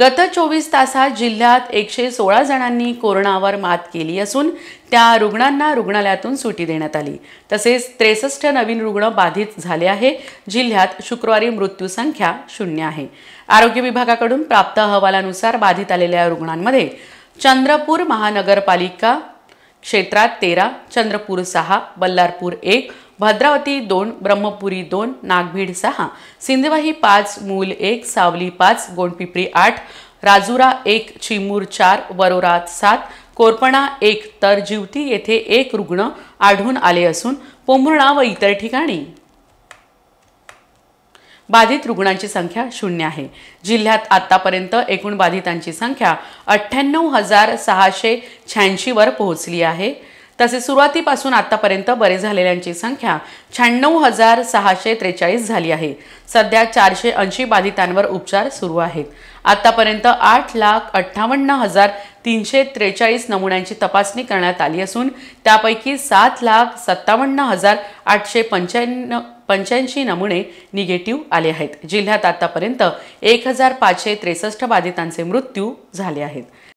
गत चोवीस तासात जिल्ह्यात एकशे सोळा जणांनी कोरोनावर मात केली असून त्या रुग्णांना रुग्णालयातून सुटी देण्यात आली तसेच त्रेसष्ट नवीन रुग्ण बाधित झाले आहे जिल्ह्यात शुक्रवारी मृत्यूसंख्या शून्य आहे आरोग्य विभागाकडून प्राप्त अहवालानुसार बाधित आलेल्या रुग्णांमध्ये चंद्रपूर महानगरपालिका क्षेत्रात तेरा चंद्रपूर सहा बल्लारपूर एक भद्रावती दोन ब्रह्मपुरी दोन नागभीड सहा सिंधवाही पाच मूल एक सावली पाच गोंडपिपरी आठ राजुरा एक चिमूर चार वरोरा सात कोरपणा एक तर जिवती येथे एक रुग्ण आढळून आले असून पोंभुर्णा व इतर ठिकाणी बाधित रुग्णांची संख्या शून्य आहे जिल्ह्यात आतापर्यंत एकूण बाधितांची संख्या अठ्ठ्याण्णव हजार सहाशे शहाऐंशीवर पोहोचली आहे तसेच सुरुवातीपासून आतापर्यंत बरे झालेल्यांची संख्या शहाण्णव हजार सहाशे त्रेचाळीस झाली आहे सध्या चारशे ऐंशी बाधितांवर उपचार सुरू आहेत आतापर्यंत आठ लाख अठ्ठावन्न हजार तीनशे त्रेचाळीस नमुन्यांची तपासणी करण्यात आली असून त्यापैकी सात लाख सत्तावन्न हजार आठशे पंच्याण्णव पंच्याऐंशी नमुने निगेटिव्ह आले आहेत जिल्ह्यात आतापर्यंत एक हजार पाचशे त्रेसष्ट बाधितांचे मृत्यू झाले आहेत